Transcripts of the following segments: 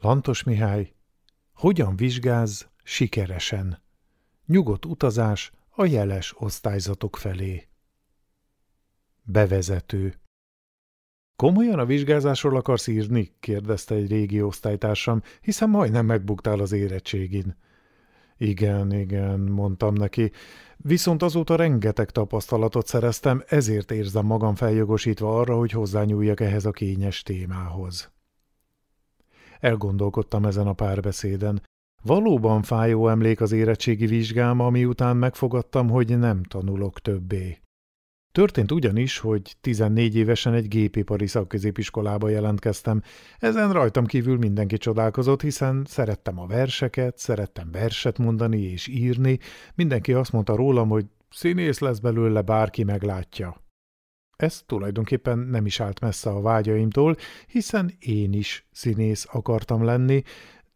Lantos Mihály, hogyan vizsgáz sikeresen? Nyugodt utazás a jeles osztályzatok felé. Bevezető Komolyan a vizsgázásról akarsz írni? kérdezte egy régi osztálytársam, hiszen majdnem megbuktál az érettségin. Igen, igen, mondtam neki, viszont azóta rengeteg tapasztalatot szereztem, ezért érzem magam feljogosítva arra, hogy hozzányúljak ehhez a kényes témához. Elgondolkodtam ezen a párbeszéden. Valóban fájó emlék az érettségi vizsgám, ami után megfogadtam, hogy nem tanulok többé. Történt ugyanis, hogy 14 évesen egy gépipari szakközépiskolába jelentkeztem. Ezen rajtam kívül mindenki csodálkozott, hiszen szerettem a verseket, szerettem verset mondani és írni. Mindenki azt mondta rólam, hogy színész lesz belőle, bárki meglátja. Ez tulajdonképpen nem is állt messze a vágyaimtól, hiszen én is színész akartam lenni,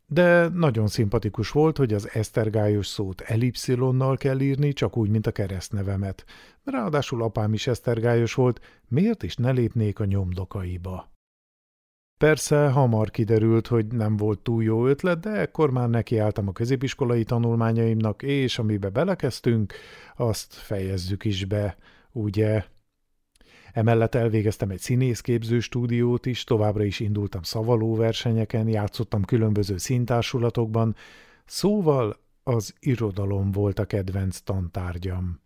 de nagyon szimpatikus volt, hogy az esztergályos szót elipszilonnal kell írni, csak úgy, mint a keresztnevemet. Ráadásul apám is esztergályos volt, miért is ne lépnék a nyomdokaiba? Persze hamar kiderült, hogy nem volt túl jó ötlet, de ekkor már nekiálltam a középiskolai tanulmányaimnak, és amibe belekezdtünk, azt fejezzük is be, ugye? Emellett elvégeztem egy színészképző stúdiót is, továbbra is indultam szavaló versenyeken, játszottam különböző színtársulatokban, szóval az irodalom volt a kedvenc tantárgyam.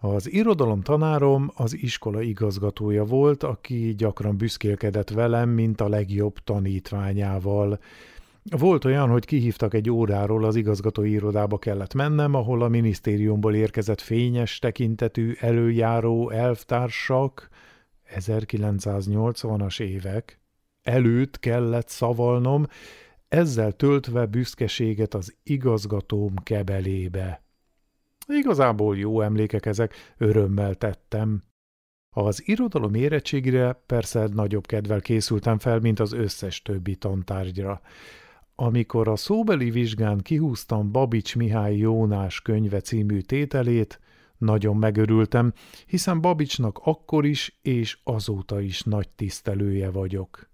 Az irodalom tanárom az iskola igazgatója volt, aki gyakran büszkélkedett velem, mint a legjobb tanítványával. Volt olyan, hogy kihívtak egy óráról, az igazgatói irodába kellett mennem, ahol a minisztériumból érkezett fényes tekintetű előjáró elvtársak 1980-as évek előtt kellett szavalnom, ezzel töltve büszkeséget az igazgatóm kebelébe. Igazából jó emlékek ezek, örömmel tettem. Az irodalom érettségre persze nagyobb kedvel készültem fel, mint az összes többi tantárgyra. Amikor a szóbeli vizsgán kihúztam Babics Mihály Jónás könyve című tételét, nagyon megörültem, hiszen Babicsnak akkor is és azóta is nagy tisztelője vagyok.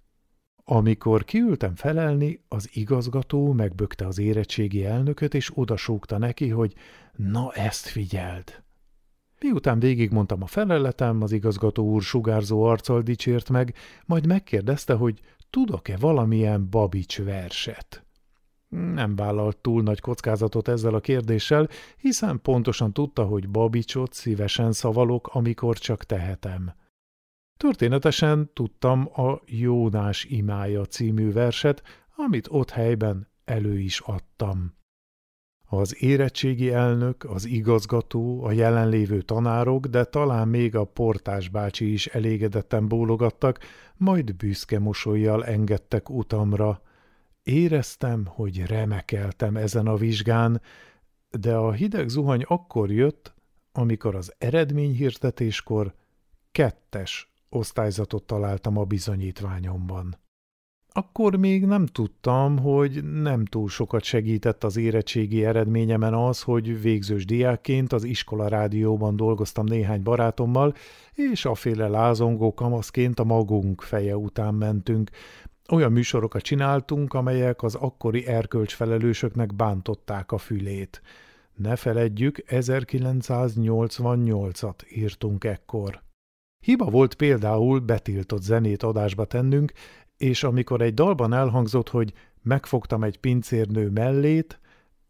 Amikor kiültem felelni, az igazgató megbökte az érettségi elnököt, és odasúgta neki, hogy na ezt figyeld. Miután végigmondtam a feleletem, az igazgató úr sugárzó arccal dicsért meg, majd megkérdezte, hogy tudok-e valamilyen Babics verset? Nem vállalt túl nagy kockázatot ezzel a kérdéssel, hiszen pontosan tudta, hogy Babicsot szívesen szavalok, amikor csak tehetem. Történetesen tudtam a Jónás imája című verset, amit ott helyben elő is adtam. Az érettségi elnök, az igazgató, a jelenlévő tanárok, de talán még a portás bácsi is elégedetten bólogattak, majd büszke mosolyjal engedtek utamra. Éreztem, hogy remekeltem ezen a vizsgán, de a hideg zuhany akkor jött, amikor az eredményhirdetéskor kettes osztályzatot találtam a bizonyítványomban akkor még nem tudtam, hogy nem túl sokat segített az érettségi eredményemen az, hogy végzős diákként az iskola rádióban dolgoztam néhány barátommal, és féle lázongó kamaszként a magunk feje után mentünk. Olyan műsorokat csináltunk, amelyek az akkori erkölcsfelelősöknek bántották a fülét. Ne feledjük, 1988-at írtunk ekkor. Hiba volt például betiltott zenét adásba tennünk, és amikor egy dalban elhangzott, hogy megfogtam egy pincérnő mellét,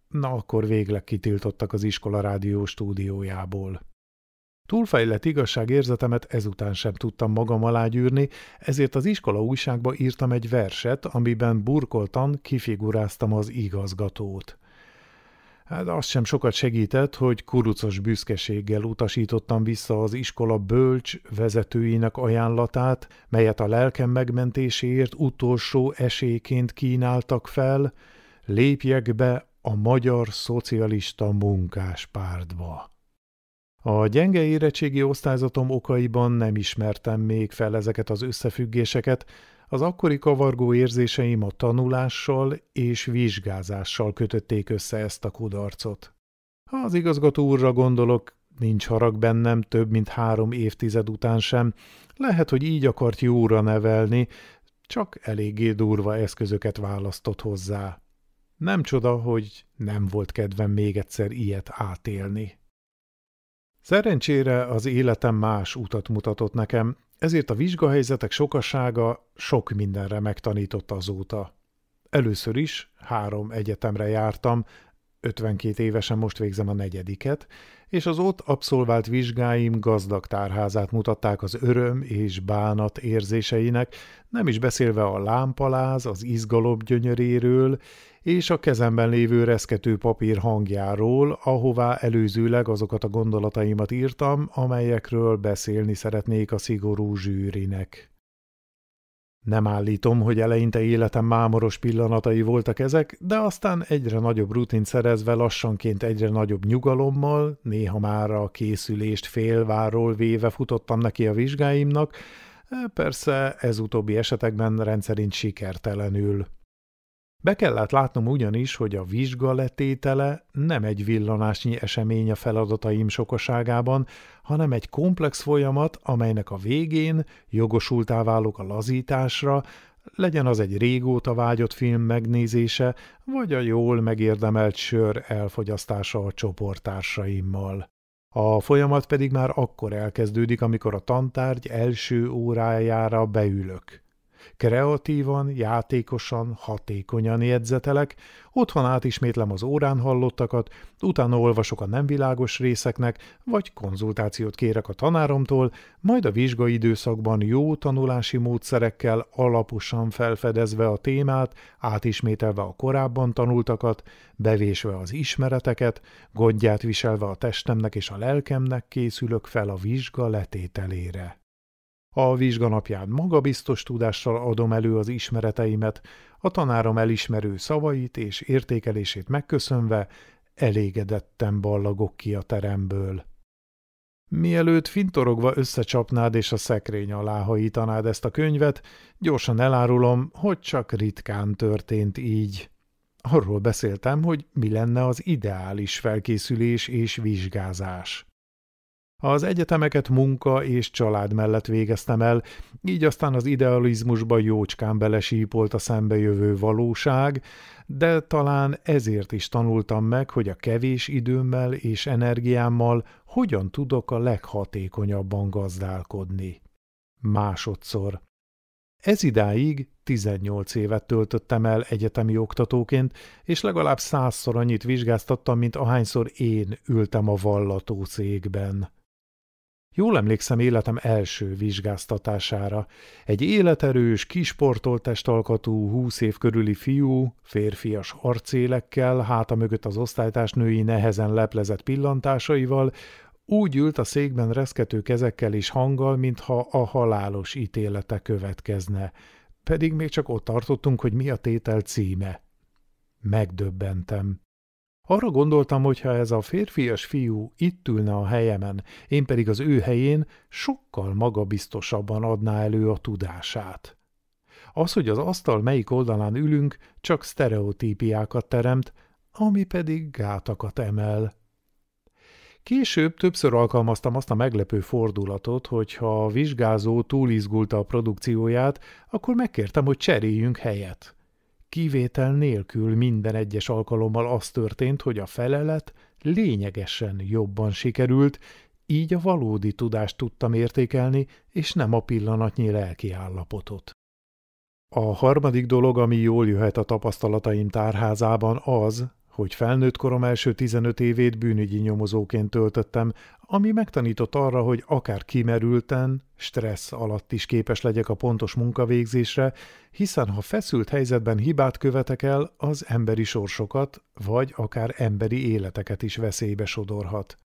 na akkor végleg kitiltottak az iskola rádió stúdiójából. Túlfejlett igazságérzetemet ezután sem tudtam magam alá gyűrni, ezért az iskola újságba írtam egy verset, amiben burkoltan kifiguráztam az igazgatót. Hát az sem sokat segített, hogy kurucos büszkeséggel utasítottam vissza az iskola bölcs vezetőinek ajánlatát, melyet a lelkem megmentéséért utolsó esélyként kínáltak fel, lépjek be a Magyar Szocialista Munkáspártba. A gyenge érettségi osztályzatom okaiban nem ismertem még fel ezeket az összefüggéseket, az akkori kavargó érzéseim a tanulással és vizsgázással kötötték össze ezt a kudarcot. Ha az igazgató úrra gondolok, nincs harag bennem több mint három évtized után sem, lehet, hogy így akart jóra nevelni, csak eléggé durva eszközöket választott hozzá. Nem csoda, hogy nem volt kedvem még egyszer ilyet átélni. Szerencsére az életem más utat mutatott nekem, ezért a vizsgahelyzetek sokasága sok mindenre megtanított azóta. Először is három egyetemre jártam, 52 évesen most végzem a negyediket, és az ott abszolvált vizsgáim gazdag tárházát mutatták az öröm és bánat érzéseinek, nem is beszélve a lámpaláz, az izgalom gyönyöréről, és a kezemben lévő reszkető papír hangjáról, ahová előzőleg azokat a gondolataimat írtam, amelyekről beszélni szeretnék a szigorú zsűrinek. Nem állítom, hogy eleinte életem mámoros pillanatai voltak ezek, de aztán egyre nagyobb rutin szerezve lassanként egyre nagyobb nyugalommal, néha már a készülést félváról véve futottam neki a vizsgáimnak, persze ez utóbbi esetekben rendszerint sikertelenül. Be kellett látnom ugyanis, hogy a vizsga letétele nem egy villanásnyi esemény a feladataim sokaságában, hanem egy komplex folyamat, amelynek a végén jogosultá válok a lazításra, legyen az egy régóta vágyott film megnézése, vagy a jól megérdemelt sör elfogyasztása a csoporttársaimmal. A folyamat pedig már akkor elkezdődik, amikor a tantárgy első órájára beülök. Kreatívan, játékosan, hatékonyan jegyzetelek, otthon átismétlem az órán hallottakat, utána olvasok a nem világos részeknek, vagy konzultációt kérek a tanáromtól, majd a vizsgai időszakban jó tanulási módszerekkel alaposan felfedezve a témát, átismételve a korábban tanultakat, bevésve az ismereteket, gondját viselve a testemnek és a lelkemnek készülök fel a vizsga letételére. A vizsganapján magabiztos tudással adom elő az ismereteimet, a tanárom elismerő szavait és értékelését megköszönve elégedetten ballagok ki a teremből. Mielőtt fintorogva összecsapnád és a szekrény alá hajítanád ezt a könyvet, gyorsan elárulom, hogy csak ritkán történt így. Arról beszéltem, hogy mi lenne az ideális felkészülés és vizsgázás. Az egyetemeket munka és család mellett végeztem el, így aztán az idealizmusba jócskán belesípolt a szembejövő valóság, de talán ezért is tanultam meg, hogy a kevés időmmel és energiámmal hogyan tudok a leghatékonyabban gazdálkodni. Másodszor. Ez idáig 18 évet töltöttem el egyetemi oktatóként, és legalább százszor annyit vizsgáztattam, mint ahányszor én ültem a vallató cégben. Jól emlékszem életem első vizsgáztatására. Egy életerős, kisportolt testalkatú, húsz év körüli fiú, férfias arcélekkel, háta mögött az osztálytársnői nehezen leplezett pillantásaival, úgy ült a székben reszkető kezekkel és hanggal, mintha a halálos ítélete következne. Pedig még csak ott tartottunk, hogy mi a tétel címe. Megdöbbentem. Arra gondoltam, hogy ha ez a férfias fiú itt ülne a helyemen, én pedig az ő helyén sokkal magabiztosabban adná elő a tudását. Az, hogy az asztal melyik oldalán ülünk, csak sztereotípiákat teremt, ami pedig gátakat emel. Később többször alkalmaztam azt a meglepő fordulatot, hogy ha a vizsgázó túlizgulta a produkcióját, akkor megkértem, hogy cseréljünk helyet. Kivétel nélkül minden egyes alkalommal az történt, hogy a felelet lényegesen jobban sikerült, így a valódi tudást tudtam értékelni, és nem a pillanatnyi lelki állapotot. A harmadik dolog, ami jól jöhet a tapasztalataim tárházában az, hogy felnőtt korom első 15 évét bűnügyi nyomozóként töltöttem, ami megtanított arra, hogy akár kimerülten, stressz alatt is képes legyek a pontos munkavégzésre, hiszen ha feszült helyzetben hibát követek el, az emberi sorsokat, vagy akár emberi életeket is veszélybe sodorhat.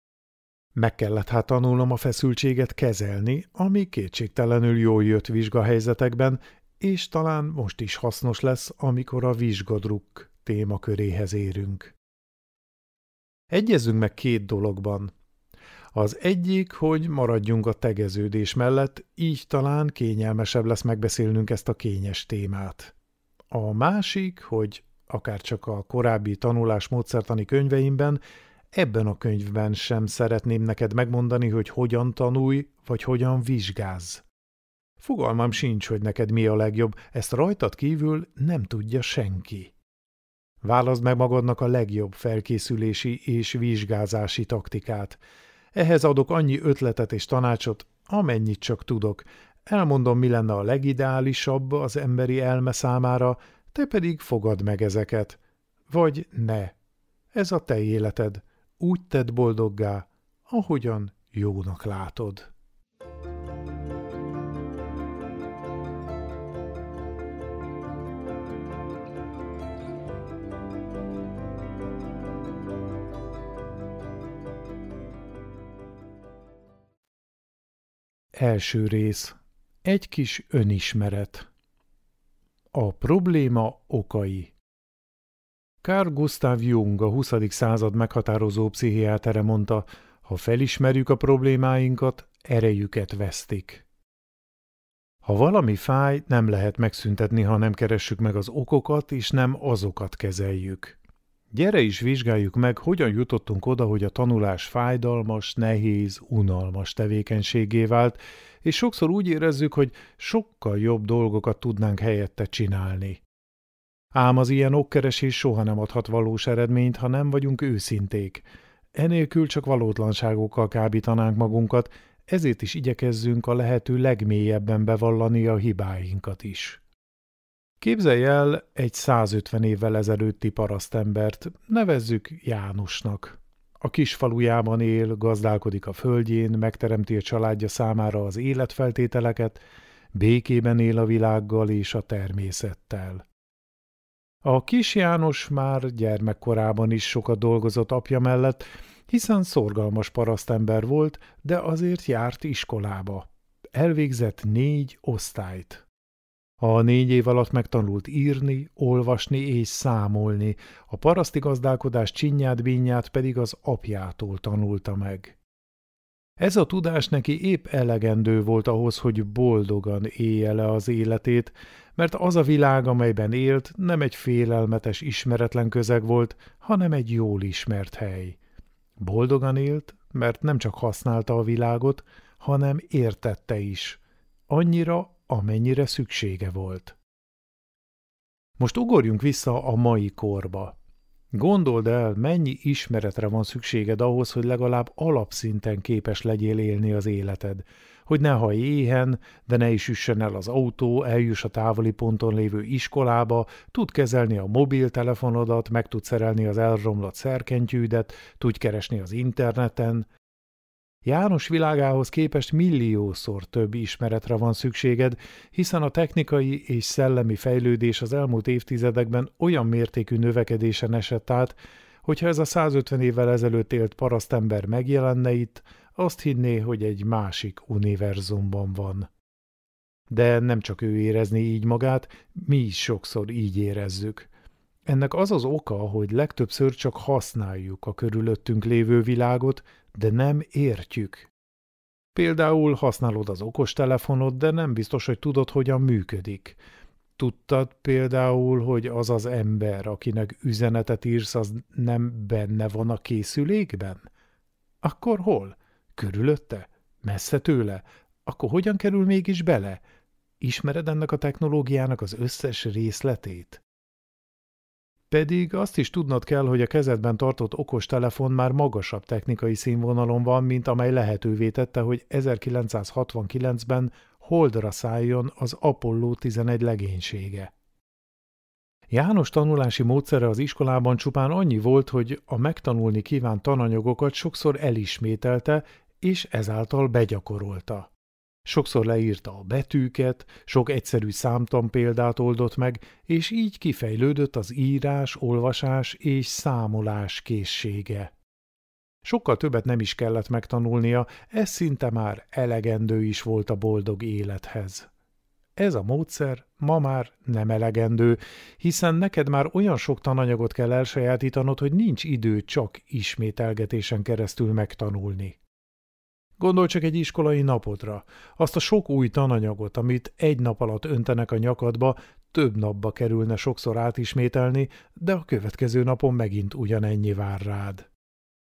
Meg kellett hát tanulnom a feszültséget kezelni, ami kétségtelenül jól jött vizsgahelyzetekben, és talán most is hasznos lesz, amikor a vizsgadrukk témaköréhez érünk. Egyezünk meg két dologban. Az egyik, hogy maradjunk a tegeződés mellett, így talán kényelmesebb lesz megbeszélnünk ezt a kényes témát. A másik, hogy akár csak a korábbi tanulás módszertani könyveimben, ebben a könyvben sem szeretném neked megmondani, hogy hogyan tanulj, vagy hogyan vizsgáz. Fogalmam sincs, hogy neked mi a legjobb, ezt rajtad kívül nem tudja senki. Válaszd meg magadnak a legjobb felkészülési és vizsgázási taktikát. Ehhez adok annyi ötletet és tanácsot, amennyit csak tudok. Elmondom, mi lenne a legideálisabb az emberi elme számára, te pedig fogad meg ezeket. Vagy ne. Ez a te életed. Úgy tedd boldoggá, ahogyan jónak látod. Első rész. Egy kis önismeret. A probléma okai. Kár Gustav Jung, a 20. század meghatározó pszichiátere mondta, ha felismerjük a problémáinkat, erejüket vesztik. Ha valami fáj, nem lehet megszüntetni, ha nem keressük meg az okokat, és nem azokat kezeljük. Gyere is vizsgáljuk meg, hogyan jutottunk oda, hogy a tanulás fájdalmas, nehéz, unalmas tevékenységé vált, és sokszor úgy érezzük, hogy sokkal jobb dolgokat tudnánk helyette csinálni. Ám az ilyen okkeresés soha nem adhat valós eredményt, ha nem vagyunk őszinték. Enélkül csak valótlanságokkal kábítanánk magunkat, ezért is igyekezzünk a lehető legmélyebben bevallani a hibáinkat is. Képzelj el egy 150 évvel ezelőtti parasztembert, nevezzük Jánosnak. A kis falujában él, gazdálkodik a földjén, megteremti a családja számára az életfeltételeket, békében él a világgal és a természettel. A kis János már gyermekkorában is sokat dolgozott apja mellett, hiszen szorgalmas parasztember volt, de azért járt iskolába. Elvégzett négy osztályt. A négy év alatt megtanult írni, olvasni és számolni, a paraszti gazdálkodás csinyát-bínyát pedig az apjától tanulta meg. Ez a tudás neki épp elegendő volt ahhoz, hogy boldogan élje le az életét, mert az a világ, amelyben élt, nem egy félelmetes, ismeretlen közeg volt, hanem egy jól ismert hely. Boldogan élt, mert nem csak használta a világot, hanem értette is. Annyira, amennyire szüksége volt. Most ugorjunk vissza a mai korba. Gondold el, mennyi ismeretre van szükséged ahhoz, hogy legalább alapszinten képes legyél élni az életed, hogy ne haj éhen, de ne is üssön el az autó, eljuss a távoli ponton lévő iskolába, tud kezelni a mobiltelefonodat, meg tud szerelni az elromlott szerkentyűdet, tud keresni az interneten, János világához képest milliószor több ismeretre van szükséged, hiszen a technikai és szellemi fejlődés az elmúlt évtizedekben olyan mértékű növekedésen esett át, hogyha ez a 150 évvel ezelőtt élt parasztember megjelenne itt, azt hinné, hogy egy másik univerzumban van. De nem csak ő érezni így magát, mi is sokszor így érezzük. Ennek az az oka, hogy legtöbbször csak használjuk a körülöttünk lévő világot, de nem értjük. Például használod az okostelefonod, de nem biztos, hogy tudod, hogyan működik. Tudtad például, hogy az az ember, akinek üzenetet írsz, az nem benne van a készülékben? Akkor hol? Körülötte? Messze tőle? Akkor hogyan kerül mégis bele? Ismered ennek a technológiának az összes részletét? Pedig azt is tudnod kell, hogy a kezedben tartott okostelefon már magasabb technikai színvonalon van, mint amely lehetővé tette, hogy 1969-ben holdra szálljon az Apollo 11 legénysége. János tanulási módszere az iskolában csupán annyi volt, hogy a megtanulni kívánt tananyagokat sokszor elismételte, és ezáltal begyakorolta. Sokszor leírta a betűket, sok egyszerű számtan példát oldott meg, és így kifejlődött az írás, olvasás és számolás készsége. Sokkal többet nem is kellett megtanulnia, ez szinte már elegendő is volt a boldog élethez. Ez a módszer ma már nem elegendő, hiszen neked már olyan sok tananyagot kell elsajátítanod, hogy nincs idő csak ismételgetésen keresztül megtanulni. Gondolj csak egy iskolai napodra. Azt a sok új tananyagot, amit egy nap alatt öntenek a nyakadba, több napba kerülne sokszor átismételni, de a következő napon megint ugyanennyi vár rád.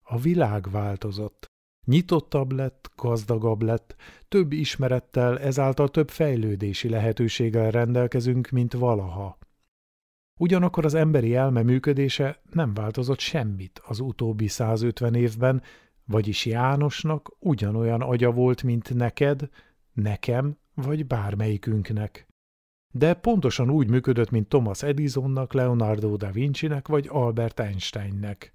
A világ változott. Nyitottabb lett, gazdagabb lett, több ismerettel, ezáltal több fejlődési lehetőséggel rendelkezünk, mint valaha. Ugyanakkor az emberi elme működése nem változott semmit az utóbbi 150 évben, vagyis Jánosnak ugyanolyan agya volt, mint neked, nekem vagy bármelyikünknek. De pontosan úgy működött, mint Thomas Edisonnak, Leonardo da Vincinek vagy Albert Einsteinnek.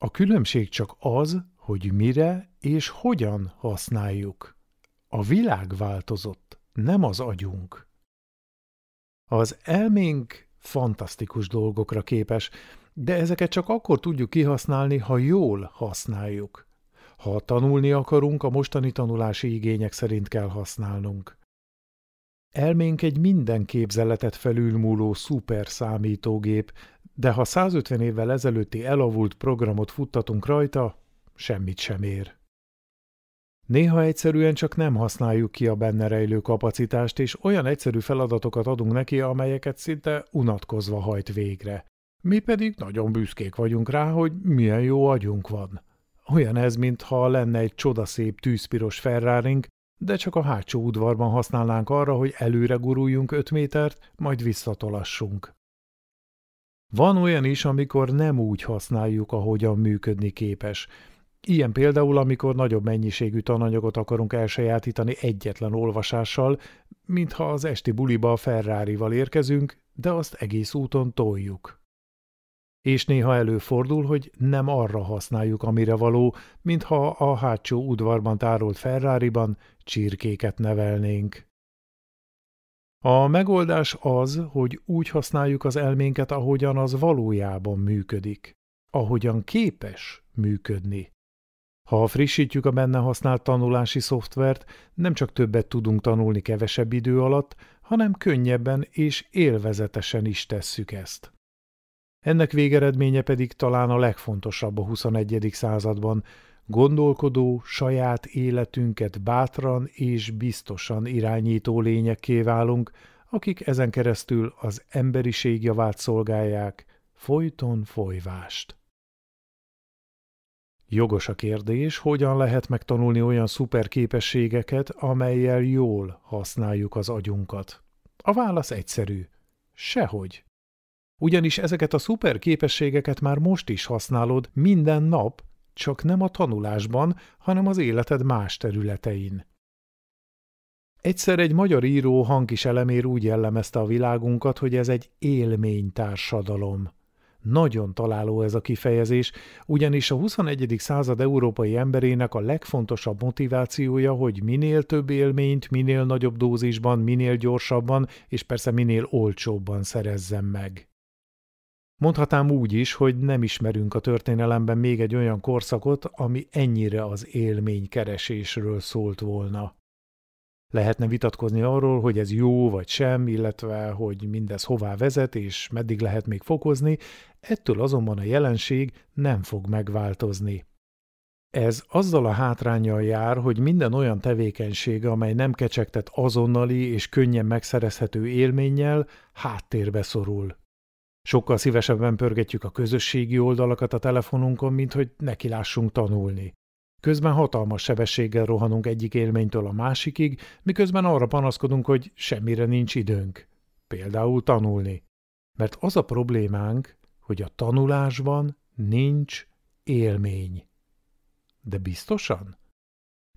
A különbség csak az, hogy mire és hogyan használjuk. A világ változott, nem az agyunk. Az elménk fantasztikus dolgokra képes, de ezeket csak akkor tudjuk kihasználni, ha jól használjuk. Ha tanulni akarunk, a mostani tanulási igények szerint kell használnunk. Elménk egy minden képzeletet felülmúló szuper számítógép, de ha 150 évvel ezelőtti elavult programot futtatunk rajta, semmit sem ér. Néha egyszerűen csak nem használjuk ki a benne rejlő kapacitást, és olyan egyszerű feladatokat adunk neki, amelyeket szinte unatkozva hajt végre. Mi pedig nagyon büszkék vagyunk rá, hogy milyen jó agyunk van. Olyan ez, mintha lenne egy csodaszép tűzpiros ferrárink, de csak a hátsó udvarban használnánk arra, hogy előre guruljunk öt métert, majd visszatolassunk. Van olyan is, amikor nem úgy használjuk, ahogyan működni képes. Ilyen például, amikor nagyobb mennyiségű tananyagot akarunk elsajátítani egyetlen olvasással, mintha az esti buliba a Ferrari-val érkezünk, de azt egész úton toljuk és néha előfordul, hogy nem arra használjuk, amire való, mintha a hátsó udvarban tárolt Ferrari-ban csirkéket nevelnénk. A megoldás az, hogy úgy használjuk az elménket, ahogyan az valójában működik, ahogyan képes működni. Ha frissítjük a benne használt tanulási szoftvert, nem csak többet tudunk tanulni kevesebb idő alatt, hanem könnyebben és élvezetesen is tesszük ezt. Ennek végeredménye pedig talán a legfontosabb a 21. században, gondolkodó, saját életünket bátran és biztosan irányító lényekké válunk, akik ezen keresztül az emberiség javát szolgálják, folyton folyvást. Jogos a kérdés, hogyan lehet megtanulni olyan szuperképességeket, amelyel jól használjuk az agyunkat. A válasz egyszerű. Sehogy ugyanis ezeket a szuper képességeket már most is használod minden nap, csak nem a tanulásban, hanem az életed más területein. Egyszer egy magyar író hangkis elemér úgy jellemezte a világunkat, hogy ez egy élménytársadalom. Nagyon találó ez a kifejezés, ugyanis a 21. század európai emberének a legfontosabb motivációja, hogy minél több élményt, minél nagyobb dózisban, minél gyorsabban és persze minél olcsóbban szerezzen meg. Mondhatám úgy is, hogy nem ismerünk a történelemben még egy olyan korszakot, ami ennyire az élménykeresésről szólt volna. Lehetne vitatkozni arról, hogy ez jó vagy sem, illetve hogy mindez hová vezet és meddig lehet még fokozni, ettől azonban a jelenség nem fog megváltozni. Ez azzal a hátrányjal jár, hogy minden olyan tevékenység, amely nem kecsegtet azonnali és könnyen megszerezhető élménnyel, háttérbe szorul. Sokkal szívesebben pörgetjük a közösségi oldalakat a telefonunkon, mint hogy nekilássunk tanulni. Közben hatalmas sebességgel rohanunk egyik élménytől a másikig, miközben arra panaszkodunk, hogy semmire nincs időnk. Például tanulni. Mert az a problémánk, hogy a tanulásban nincs élmény. De biztosan?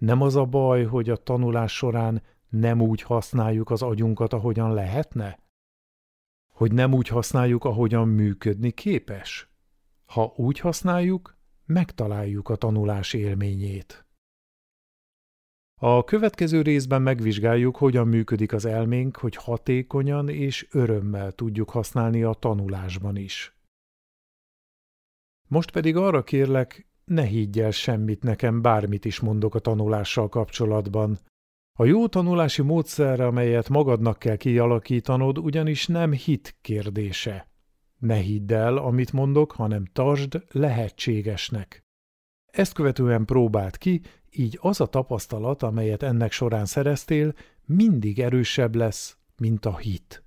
Nem az a baj, hogy a tanulás során nem úgy használjuk az agyunkat, ahogyan lehetne? hogy nem úgy használjuk, ahogyan működni képes? Ha úgy használjuk, megtaláljuk a tanulás élményét. A következő részben megvizsgáljuk, hogyan működik az elménk, hogy hatékonyan és örömmel tudjuk használni a tanulásban is. Most pedig arra kérlek, ne higgy el semmit nekem, bármit is mondok a tanulással kapcsolatban, a jó tanulási módszer, amelyet magadnak kell kialakítanod, ugyanis nem hit kérdése. Ne hidd el, amit mondok, hanem tartsd lehetségesnek. Ezt követően próbáld ki, így az a tapasztalat, amelyet ennek során szereztél, mindig erősebb lesz, mint a hit.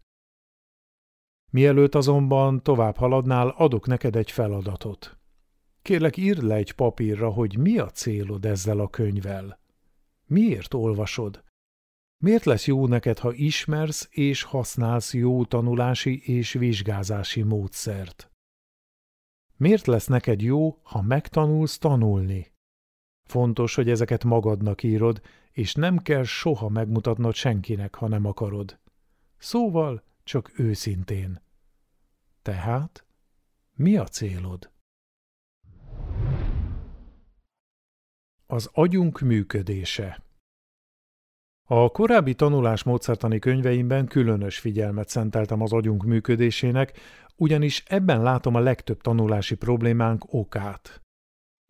Mielőtt azonban tovább haladnál, adok neked egy feladatot. Kérlek, írd le egy papírra, hogy mi a célod ezzel a könyvvel. Miért olvasod? Miért lesz jó neked, ha ismersz és használsz jó tanulási és vizsgázási módszert? Miért lesz neked jó, ha megtanulsz tanulni? Fontos, hogy ezeket magadnak írod, és nem kell soha megmutatnod senkinek, ha nem akarod. Szóval csak őszintén. Tehát mi a célod? Az agyunk működése A korábbi tanulás módszertani könyveimben különös figyelmet szenteltem az agyunk működésének, ugyanis ebben látom a legtöbb tanulási problémánk okát.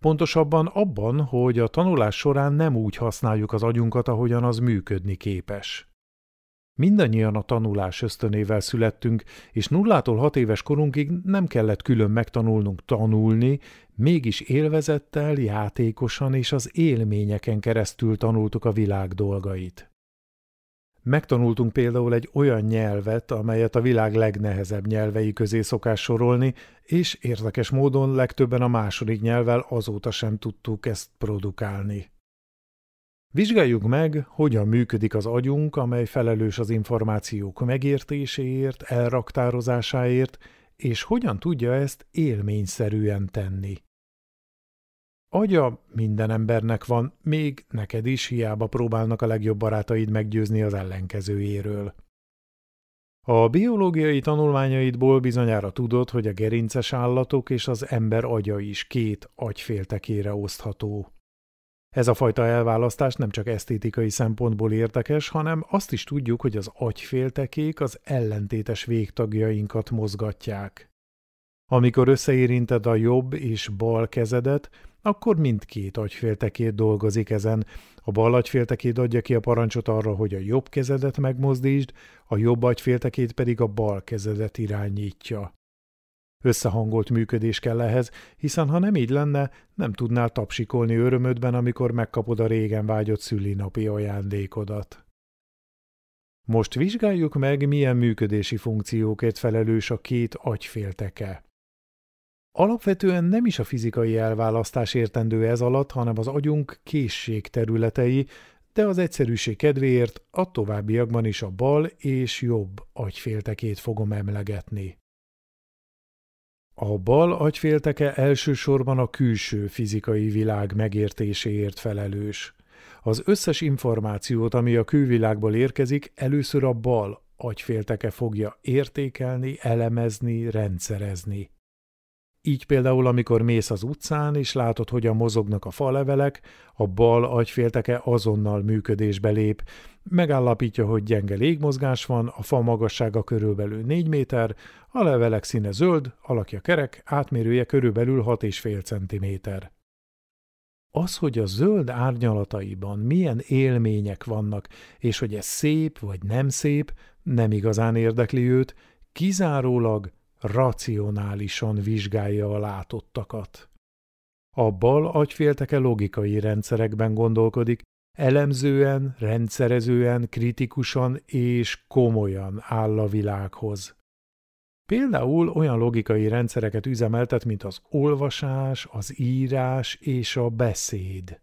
Pontosabban abban, hogy a tanulás során nem úgy használjuk az agyunkat, ahogyan az működni képes. Mindannyian a tanulás ösztönével születtünk, és nullától hat éves korunkig nem kellett külön megtanulnunk tanulni, mégis élvezettel, játékosan és az élményeken keresztül tanultuk a világ dolgait. Megtanultunk például egy olyan nyelvet, amelyet a világ legnehezebb nyelvei közé szokás sorolni, és érdekes módon legtöbben a második nyelvvel azóta sem tudtuk ezt produkálni. Vizsgáljuk meg, hogyan működik az agyunk, amely felelős az információk megértéséért, elraktározásáért, és hogyan tudja ezt élményszerűen tenni. Agya minden embernek van, még neked is hiába próbálnak a legjobb barátaid meggyőzni az ellenkezőjéről. A biológiai tanulmányaidból bizonyára tudod, hogy a gerinces állatok és az ember agya is két agyféltekére osztható. Ez a fajta elválasztás nem csak esztétikai szempontból érdekes, hanem azt is tudjuk, hogy az agyféltekék az ellentétes végtagjainkat mozgatják. Amikor összeérinted a jobb és bal kezedet, akkor mindkét agyféltekét dolgozik ezen. A bal agyféltekét adja ki a parancsot arra, hogy a jobb kezedet megmozdítsd, a jobb agyféltekét pedig a bal kezedet irányítja. Összehangolt működés kell ehhez, hiszen ha nem így lenne, nem tudnál tapsikolni örömödben, amikor megkapod a régen vágyott szülinapi ajándékodat. Most vizsgáljuk meg, milyen működési funkciókért felelős a két agyfélteke. Alapvetően nem is a fizikai elválasztás értendő ez alatt, hanem az agyunk készség területei, de az egyszerűség kedvéért a továbbiakban is a bal és jobb agyféltekét fogom emlegetni. A bal agyfélteke elsősorban a külső fizikai világ megértéséért felelős. Az összes információt, ami a külvilágból érkezik, először a bal agyfélteke fogja értékelni, elemezni, rendszerezni. Így például, amikor mész az utcán, és látod, hogyan mozognak a falevelek, a bal agyfélteke azonnal működésbe lép. Megállapítja, hogy gyenge légmozgás van, a fa magassága körülbelül 4 méter, a levelek színe zöld, alakja kerek, átmérője körülbelül 6,5 centiméter. Az, hogy a zöld árnyalataiban milyen élmények vannak, és hogy ez szép vagy nem szép, nem igazán érdekli őt, kizárólag racionálisan vizsgálja a látottakat. A bal agyfélteke logikai rendszerekben gondolkodik, elemzően, rendszerezően, kritikusan és komolyan áll a világhoz. Például olyan logikai rendszereket üzemeltet, mint az olvasás, az írás és a beszéd.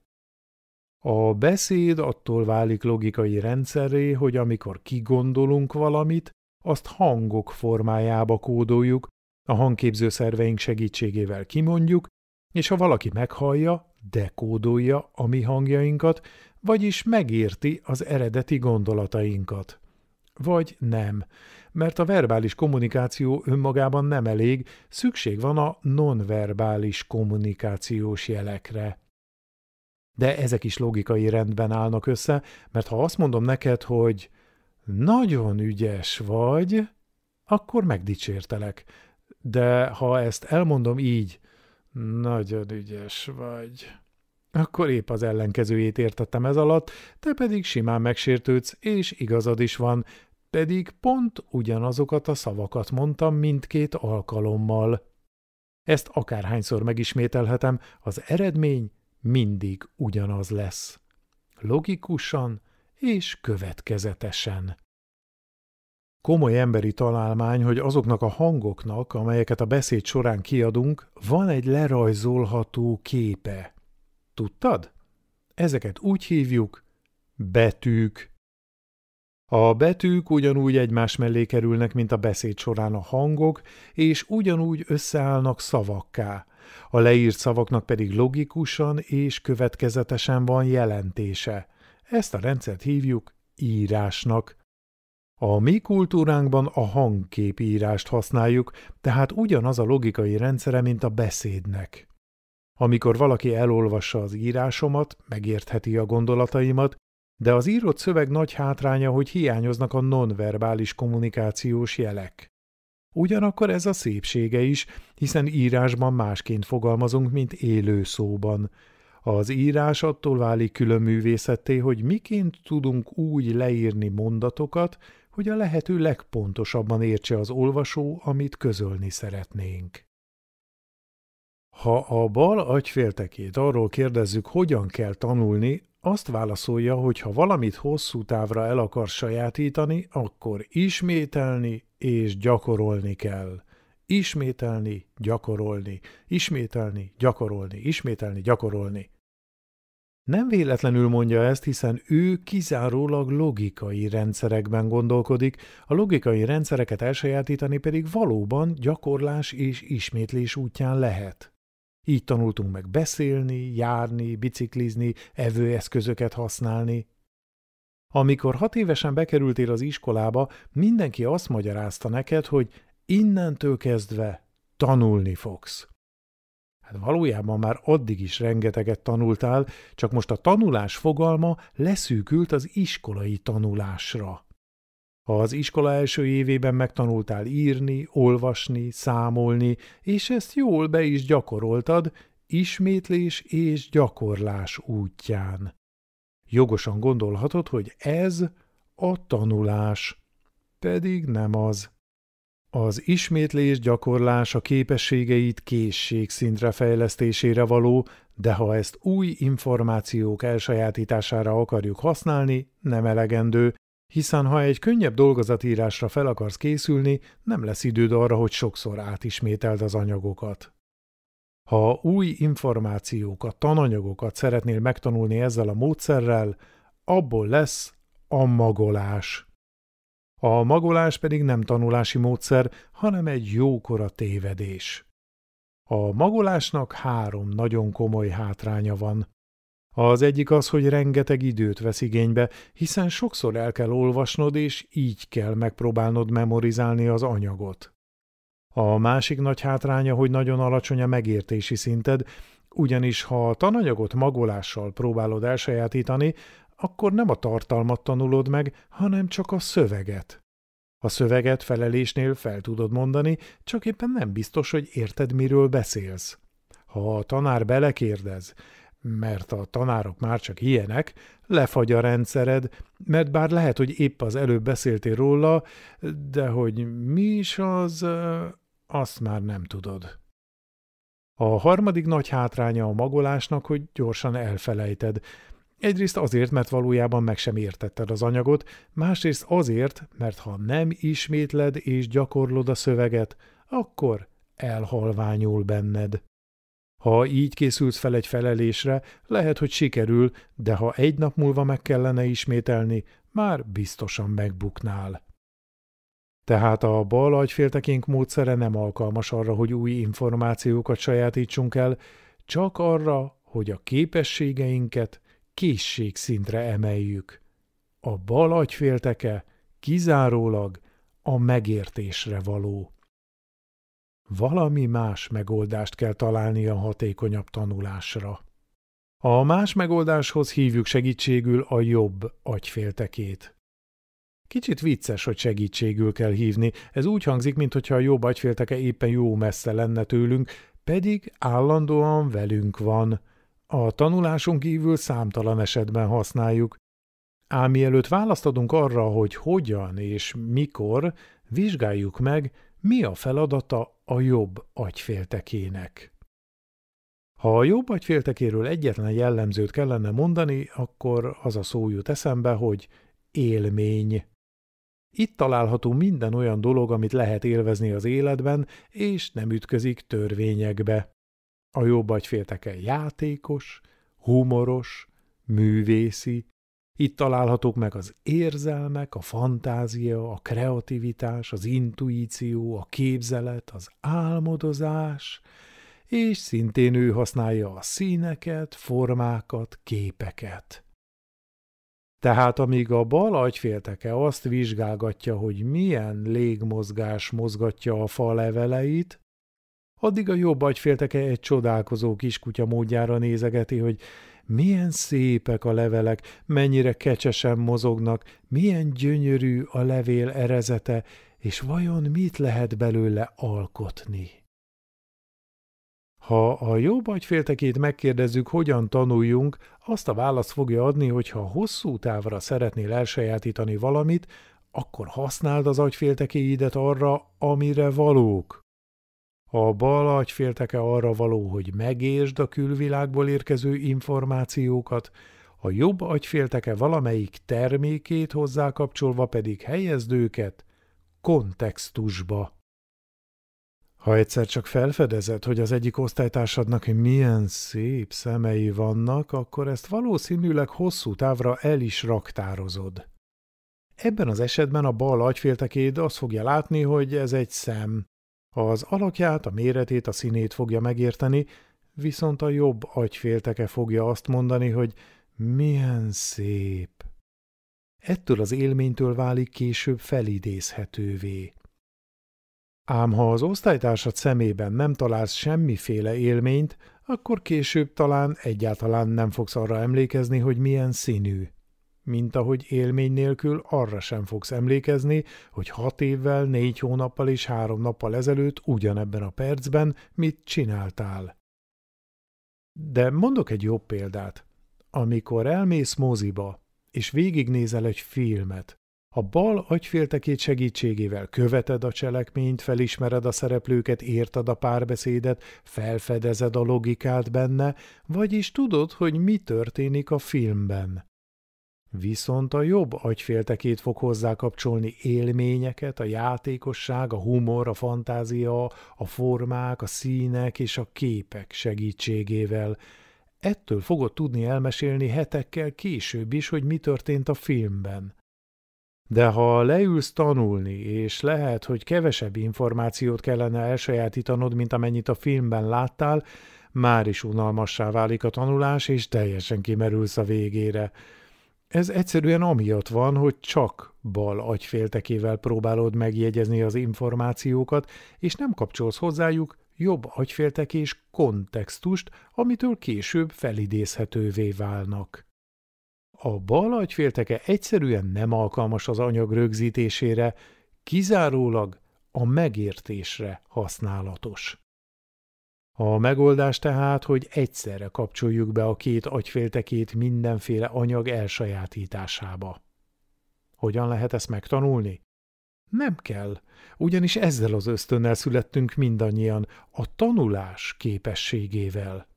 A beszéd attól válik logikai rendszerré, hogy amikor kigondolunk valamit, azt hangok formájába kódoljuk, a szerveink segítségével kimondjuk, és ha valaki meghallja, dekódolja a mi hangjainkat, vagyis megérti az eredeti gondolatainkat. Vagy nem, mert a verbális kommunikáció önmagában nem elég, szükség van a nonverbális kommunikációs jelekre. De ezek is logikai rendben állnak össze, mert ha azt mondom neked, hogy nagyon ügyes vagy, akkor megdicsértelek. De ha ezt elmondom így, nagyon ügyes vagy, akkor épp az ellenkezőjét értettem ez alatt, te pedig simán megsértődsz, és igazad is van, pedig pont ugyanazokat a szavakat mondtam mindkét alkalommal. Ezt akárhányszor megismételhetem, az eredmény mindig ugyanaz lesz. Logikusan és következetesen. Komoly emberi találmány, hogy azoknak a hangoknak, amelyeket a beszéd során kiadunk, van egy lerajzolható képe. Tudtad? Ezeket úgy hívjuk betűk. A betűk ugyanúgy egymás mellé kerülnek, mint a beszéd során a hangok, és ugyanúgy összeállnak szavakká. A leírt szavaknak pedig logikusan és következetesen van jelentése. Ezt a rendszert hívjuk írásnak. A mi kultúránkban a hangképírást használjuk, tehát ugyanaz a logikai rendszere, mint a beszédnek. Amikor valaki elolvassa az írásomat, megértheti a gondolataimat, de az írott szöveg nagy hátránya, hogy hiányoznak a nonverbális kommunikációs jelek. Ugyanakkor ez a szépsége is, hiszen írásban másként fogalmazunk, mint élő szóban. Az írás attól válik külön művészetté, hogy miként tudunk úgy leírni mondatokat, hogy a lehető legpontosabban értse az olvasó, amit közölni szeretnénk. Ha a bal agyféltekét arról kérdezzük, hogyan kell tanulni, azt válaszolja, hogy ha valamit hosszú távra el akar sajátítani, akkor ismételni és gyakorolni kell. Ismételni, gyakorolni, ismételni, gyakorolni, ismételni, gyakorolni. Nem véletlenül mondja ezt, hiszen ő kizárólag logikai rendszerekben gondolkodik, a logikai rendszereket elsajátítani pedig valóban gyakorlás és ismétlés útján lehet. Így tanultunk meg beszélni, járni, biciklizni, evőeszközöket használni. Amikor hat évesen bekerültél az iskolába, mindenki azt magyarázta neked, hogy innentől kezdve tanulni fogsz. Hát valójában már addig is rengeteget tanultál, csak most a tanulás fogalma leszűkült az iskolai tanulásra. Ha az iskola első évében megtanultál írni, olvasni, számolni, és ezt jól be is gyakoroltad, ismétlés és gyakorlás útján. Jogosan gondolhatod, hogy ez a tanulás, pedig nem az. Az ismétlés gyakorlása képességeit készségszintre fejlesztésére való, de ha ezt új információk elsajátítására akarjuk használni, nem elegendő, hiszen ha egy könnyebb dolgozatírásra fel akarsz készülni, nem lesz időd arra, hogy sokszor átismételd az anyagokat. Ha új információkat, tananyagokat szeretnél megtanulni ezzel a módszerrel, abból lesz a magolás. A magolás pedig nem tanulási módszer, hanem egy jókora tévedés. A magolásnak három nagyon komoly hátránya van. Az egyik az, hogy rengeteg időt vesz igénybe, hiszen sokszor el kell olvasnod, és így kell megpróbálnod memorizálni az anyagot. A másik nagy hátránya, hogy nagyon alacsony a megértési szinted, ugyanis ha a tananyagot magolással próbálod elsajátítani, akkor nem a tartalmat tanulod meg, hanem csak a szöveget. A szöveget felelésnél fel tudod mondani, csak éppen nem biztos, hogy érted, miről beszélsz. Ha a tanár belekérdez, mert a tanárok már csak ilyenek, lefagy a rendszered, mert bár lehet, hogy épp az előbb beszéltél róla, de hogy mi is az, azt már nem tudod. A harmadik nagy hátránya a magolásnak, hogy gyorsan elfelejted, Egyrészt azért, mert valójában meg sem értetted az anyagot, másrészt azért, mert ha nem ismétled és gyakorlod a szöveget, akkor elhalványul benned. Ha így készülsz fel egy felelésre, lehet, hogy sikerül, de ha egy nap múlva meg kellene ismételni, már biztosan megbuknál. Tehát a bal agyféltekénk módszere nem alkalmas arra, hogy új információkat sajátítsunk el, csak arra, hogy a képességeinket készségszintre emeljük. A bal agyfélteke kizárólag a megértésre való. Valami más megoldást kell találni a hatékonyabb tanulásra. A más megoldáshoz hívjuk segítségül a jobb agyféltekét. Kicsit vicces, hogy segítségül kell hívni. Ez úgy hangzik, mintha a jobb agyfélteke éppen jó messze lenne tőlünk, pedig állandóan velünk van. A tanuláson kívül számtalan esetben használjuk, ám mielőtt választ adunk arra, hogy hogyan és mikor, vizsgáljuk meg, mi a feladata a jobb agyféltekének. Ha a jobb agyféltekéről egyetlen jellemzőt kellene mondani, akkor az a szó jut eszembe, hogy élmény. Itt található minden olyan dolog, amit lehet élvezni az életben, és nem ütközik törvényekbe. A jobb agyfélteke játékos, humoros, művészi, itt találhatók meg az érzelmek, a fantázia, a kreativitás, az intuíció, a képzelet, az álmodozás, és szintén ő használja a színeket, formákat, képeket. Tehát amíg a bal agyfélteke azt vizsgálgatja, hogy milyen légmozgás mozgatja a fa leveleit, Addig a jobb agyfélteke egy csodálkozó kiskutya módjára nézegeti, hogy milyen szépek a levelek, mennyire kecsesen mozognak, milyen gyönyörű a levél erezete, és vajon mit lehet belőle alkotni? Ha a jó agyféltekét megkérdezzük, hogyan tanuljunk, azt a választ fogja adni, hogy ha hosszú távra szeretnél elsajátítani valamit, akkor használd az agyféltekéidet arra, amire valók. A bal agyfélteke arra való, hogy megértsd a külvilágból érkező információkat, a jobb agyfélteke valamelyik termékét hozzákapcsolva pedig helyezd őket kontextusba. Ha egyszer csak felfedezed, hogy az egyik osztálytársadnak milyen szép szemei vannak, akkor ezt valószínűleg hosszú távra el is raktározod. Ebben az esetben a bal agyféltekéd azt fogja látni, hogy ez egy szem, az alakját, a méretét, a színét fogja megérteni, viszont a jobb agyfélteke fogja azt mondani, hogy milyen szép. Ettől az élménytől válik később felidézhetővé. Ám ha az osztálytársad szemében nem találsz semmiféle élményt, akkor később talán egyáltalán nem fogsz arra emlékezni, hogy milyen színű mint ahogy élmény nélkül arra sem fogsz emlékezni, hogy hat évvel, négy hónappal és három nappal ezelőtt ugyanebben a percben mit csináltál. De mondok egy jobb példát. Amikor elmész moziba, és végignézel egy filmet, a bal agyféltekét segítségével követed a cselekményt, felismered a szereplőket, érted a párbeszédet, felfedezed a logikát benne, vagyis tudod, hogy mi történik a filmben. Viszont a jobb agyféltekét fog hozzá kapcsolni élményeket, a játékosság, a humor, a fantázia, a formák, a színek és a képek segítségével. Ettől fogod tudni elmesélni hetekkel később is, hogy mi történt a filmben. De ha leülsz tanulni, és lehet, hogy kevesebb információt kellene elsajátítanod, mint amennyit a filmben láttál, már is unalmassá válik a tanulás, és teljesen kimerülsz a végére. Ez egyszerűen amiatt van, hogy csak bal agyféltekével próbálod megjegyezni az információkat, és nem kapcsolsz hozzájuk jobb agyféltekés kontextust, amitől később felidézhetővé válnak. A bal agyfélteke egyszerűen nem alkalmas az anyag rögzítésére, kizárólag a megértésre használatos. A megoldás tehát, hogy egyszerre kapcsoljuk be a két agyféltekét mindenféle anyag elsajátításába. Hogyan lehet ezt megtanulni? Nem kell, ugyanis ezzel az ösztönnel születtünk mindannyian, a tanulás képességével.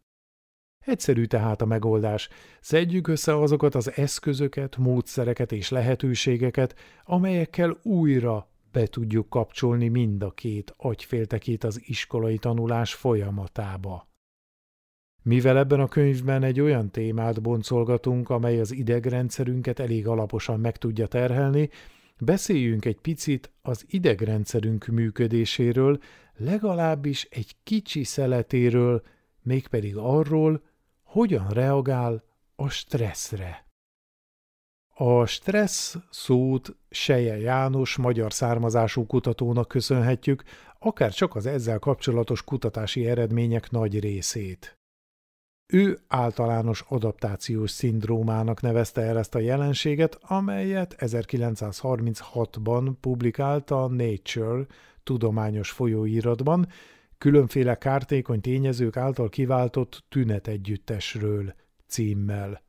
Egyszerű tehát a megoldás. Szedjük össze azokat az eszközöket, módszereket és lehetőségeket, amelyekkel újra be tudjuk kapcsolni mind a két agyféltekét az iskolai tanulás folyamatába. Mivel ebben a könyvben egy olyan témát boncolgatunk, amely az idegrendszerünket elég alaposan meg tudja terhelni, beszéljünk egy picit az idegrendszerünk működéséről, legalábbis egy kicsi szeletéről, mégpedig arról, hogyan reagál a stresszre. A stressz szót Seje János magyar származású kutatónak köszönhetjük, akár csak az ezzel kapcsolatos kutatási eredmények nagy részét. Ő általános adaptációs szindrómának nevezte el ezt a jelenséget, amelyet 1936-ban publikálta a Nature tudományos folyóiratban, különféle kártékony tényezők által kiváltott tünetegyüttesről címmel.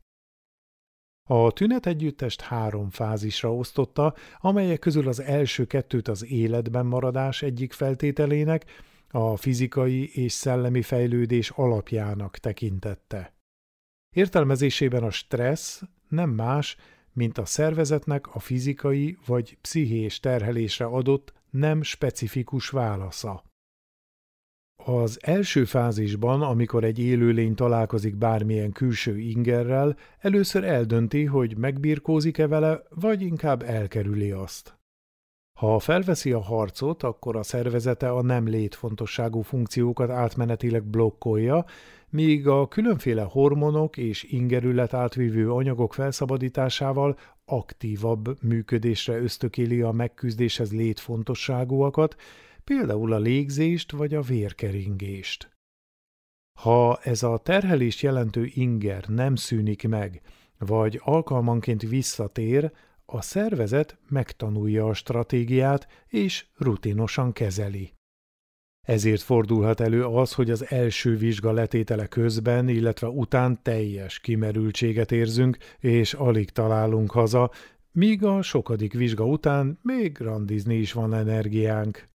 A tünet együttest három fázisra osztotta, amelyek közül az első kettőt az életben maradás egyik feltételének, a fizikai és szellemi fejlődés alapjának tekintette. Értelmezésében a stressz nem más, mint a szervezetnek a fizikai vagy pszichés terhelésre adott nem specifikus válasza. Az első fázisban, amikor egy élőlény találkozik bármilyen külső ingerrel, először eldönti, hogy megbirkózik-e vele, vagy inkább elkerüli azt. Ha felveszi a harcot, akkor a szervezete a nem létfontosságú funkciókat átmenetileg blokkolja, míg a különféle hormonok és ingerület átvívő anyagok felszabadításával aktívabb működésre ösztökéli a megküzdéshez létfontosságúakat, például a légzést vagy a vérkeringést. Ha ez a terhelés jelentő inger nem szűnik meg, vagy alkalmanként visszatér, a szervezet megtanulja a stratégiát és rutinosan kezeli. Ezért fordulhat elő az, hogy az első vizsga letétele közben, illetve után teljes kimerültséget érzünk, és alig találunk haza, míg a sokadik vizsga után még randizni is van energiánk.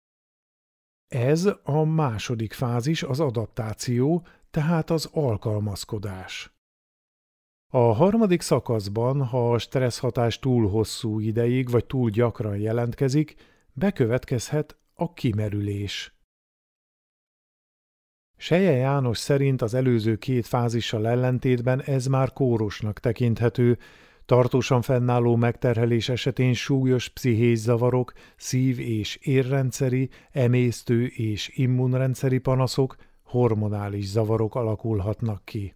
Ez a második fázis az adaptáció, tehát az alkalmazkodás. A harmadik szakaszban, ha a stressz hatás túl hosszú ideig vagy túl gyakran jelentkezik, bekövetkezhet a kimerülés. Seje János szerint az előző két fázissal ellentétben ez már kórosnak tekinthető, Tartósan fennálló megterhelés esetén súlyos pszichés zavarok, szív- és érrendszeri, emésztő- és immunrendszeri panaszok, hormonális zavarok alakulhatnak ki.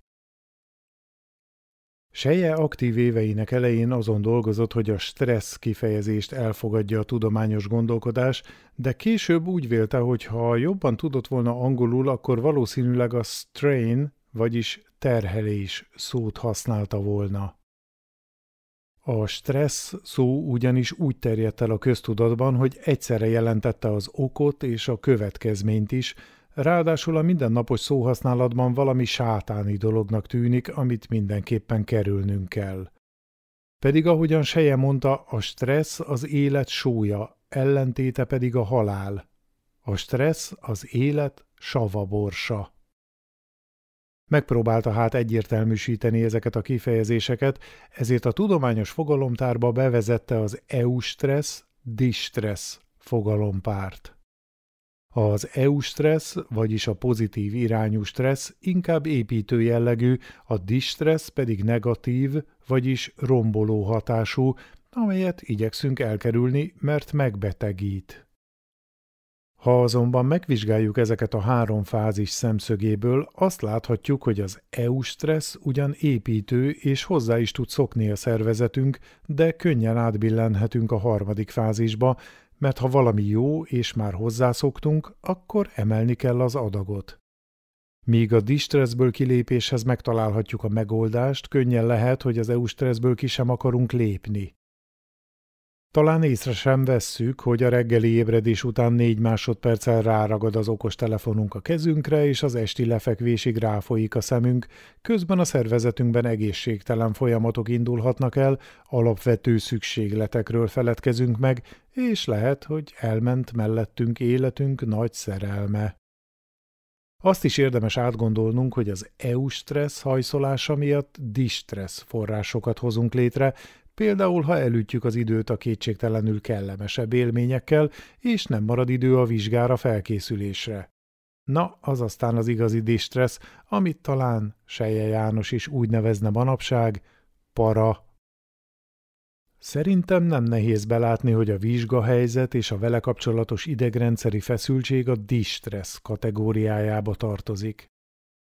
Seje aktív éveinek elején azon dolgozott, hogy a stressz kifejezést elfogadja a tudományos gondolkodás, de később úgy vélte, hogy ha jobban tudott volna angolul, akkor valószínűleg a strain, vagyis terhelés szót használta volna. A stressz szó ugyanis úgy terjedt el a köztudatban, hogy egyszerre jelentette az okot és a következményt is, ráadásul a mindennapos szóhasználatban valami sátáni dolognak tűnik, amit mindenképpen kerülnünk kell. Pedig ahogyan Seje mondta, a stressz az élet sója, ellentéte pedig a halál. A stressz az élet savaborsa. Megpróbálta hát egyértelműsíteni ezeket a kifejezéseket, ezért a tudományos fogalomtárba bevezette az EU-stressz, distressz fogalompárt. Az EU-stressz, vagyis a pozitív irányú stressz inkább építő jellegű, a distressz pedig negatív, vagyis romboló hatású, amelyet igyekszünk elkerülni, mert megbetegít. Ha azonban megvizsgáljuk ezeket a három fázis szemszögéből, azt láthatjuk, hogy az EU-stressz ugyan építő és hozzá is tud szokni a szervezetünk, de könnyen átbillenhetünk a harmadik fázisba, mert ha valami jó és már hozzászoktunk, akkor emelni kell az adagot. Míg a distresszből kilépéshez megtalálhatjuk a megoldást, könnyen lehet, hogy az EU stresszből ki sem akarunk lépni. Talán észre sem vesszük, hogy a reggeli ébredés után négy másodperccel ráragad az okostelefonunk a kezünkre, és az esti lefekvésig ráfolyik a szemünk, közben a szervezetünkben egészségtelen folyamatok indulhatnak el, alapvető szükségletekről feledkezünk meg, és lehet, hogy elment mellettünk életünk nagy szerelme. Azt is érdemes átgondolnunk, hogy az EU stressz hajszolása miatt distressz forrásokat hozunk létre, Például, ha elütjük az időt a kétségtelenül kellemesebb élményekkel, és nem marad idő a vizsgára felkészülésre. Na, az aztán az igazi distressz, amit talán Seje János is úgy nevezne manapság, para. Szerintem nem nehéz belátni, hogy a vizsgahelyzet és a vele kapcsolatos idegrendszeri feszültség a distressz kategóriájába tartozik.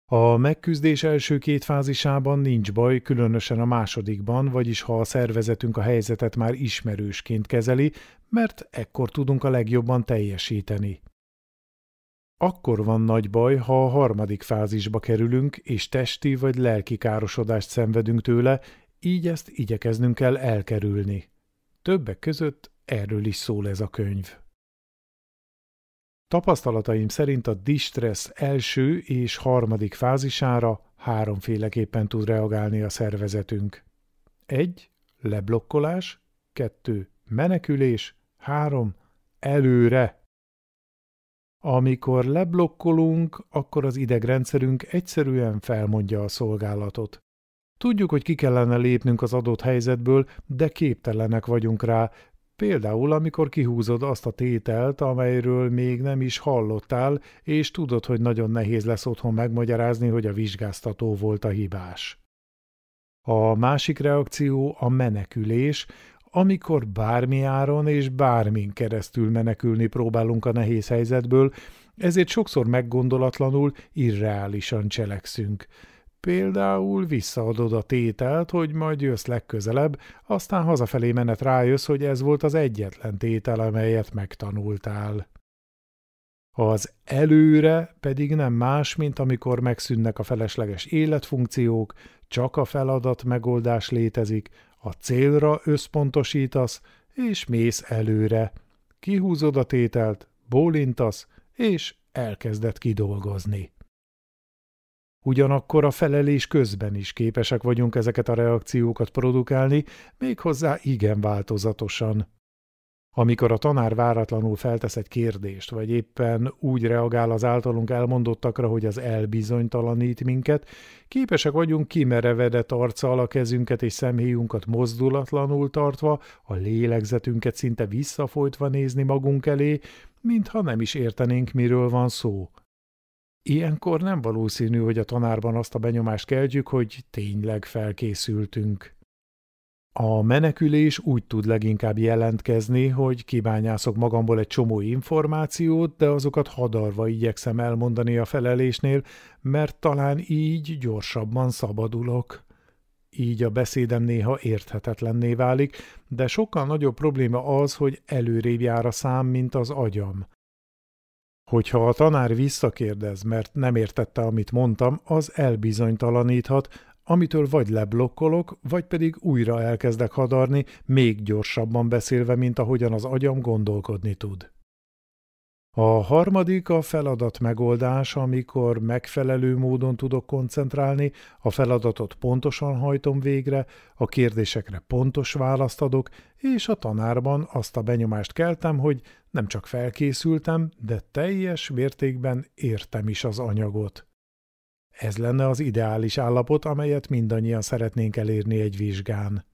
A megküzdés első két fázisában nincs baj, különösen a másodikban, vagyis ha a szervezetünk a helyzetet már ismerősként kezeli, mert ekkor tudunk a legjobban teljesíteni. Akkor van nagy baj, ha a harmadik fázisba kerülünk, és testi vagy lelki károsodást szenvedünk tőle, így ezt igyekeznünk kell elkerülni. Többek között erről is szól ez a könyv. Tapasztalataim szerint a distress első és harmadik fázisára háromféleképpen tud reagálni a szervezetünk. 1. Leblokkolás 2. Menekülés 3. Előre amikor leblokkolunk, akkor az idegrendszerünk egyszerűen felmondja a szolgálatot. Tudjuk, hogy ki kellene lépnünk az adott helyzetből, de képtelenek vagyunk rá, Például, amikor kihúzod azt a tételt, amelyről még nem is hallottál, és tudod, hogy nagyon nehéz lesz otthon megmagyarázni, hogy a vizsgáztató volt a hibás. A másik reakció a menekülés, amikor bármi áron és bármin keresztül menekülni próbálunk a nehéz helyzetből, ezért sokszor meggondolatlanul, irreálisan cselekszünk. Például visszaadod a tételt, hogy majd jössz legközelebb, aztán hazafelé menet rájössz, hogy ez volt az egyetlen tétel, amelyet megtanultál. Az előre pedig nem más, mint amikor megszűnnek a felesleges életfunkciók, csak a feladat megoldás létezik, a célra összpontosítasz, és mész előre. Kihúzod a tételt, bólintasz, és elkezded kidolgozni. Ugyanakkor a felelés közben is képesek vagyunk ezeket a reakciókat produkálni, méghozzá igen változatosan. Amikor a tanár váratlanul feltesz egy kérdést, vagy éppen úgy reagál az általunk elmondottakra, hogy az elbizonytalanít minket, képesek vagyunk kimerevedett arca a kezünket és szemhéjunkat mozdulatlanul tartva, a lélegzetünket szinte visszafolytva nézni magunk elé, mintha nem is értenénk, miről van szó. Ilyenkor nem valószínű, hogy a tanárban azt a benyomást keltjük, hogy tényleg felkészültünk. A menekülés úgy tud leginkább jelentkezni, hogy kibányászok magamból egy csomó információt, de azokat hadarva igyekszem elmondani a felelésnél, mert talán így gyorsabban szabadulok. Így a beszédem néha érthetetlenné válik, de sokkal nagyobb probléma az, hogy előrébb jár a szám, mint az agyam. Hogyha a tanár visszakérdez, mert nem értette, amit mondtam, az elbizonytalaníthat, amitől vagy leblokkolok, vagy pedig újra elkezdek hadarni, még gyorsabban beszélve, mint ahogyan az agyam gondolkodni tud. A harmadik a feladat megoldás, amikor megfelelő módon tudok koncentrálni, a feladatot pontosan hajtom végre, a kérdésekre pontos választ adok, és a tanárban azt a benyomást keltem, hogy nem csak felkészültem, de teljes mértékben értem is az anyagot. Ez lenne az ideális állapot, amelyet mindannyian szeretnénk elérni egy vizsgán.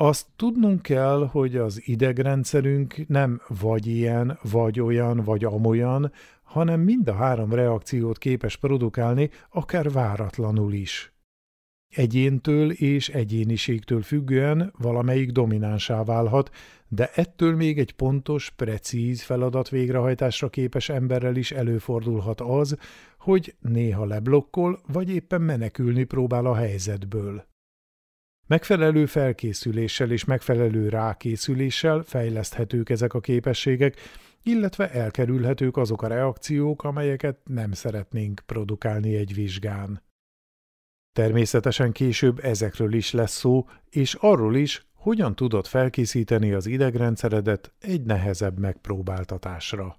Azt tudnunk kell, hogy az idegrendszerünk nem vagy ilyen, vagy olyan, vagy amolyan, hanem mind a három reakciót képes produkálni, akár váratlanul is. Egyéntől és egyéniségtől függően valamelyik dominánsá válhat, de ettől még egy pontos, precíz feladat végrehajtásra képes emberrel is előfordulhat az, hogy néha leblokkol, vagy éppen menekülni próbál a helyzetből. Megfelelő felkészüléssel és megfelelő rákészüléssel fejleszthetők ezek a képességek, illetve elkerülhetők azok a reakciók, amelyeket nem szeretnénk produkálni egy vizsgán. Természetesen később ezekről is lesz szó, és arról is, hogyan tudod felkészíteni az idegrendszeredet egy nehezebb megpróbáltatásra.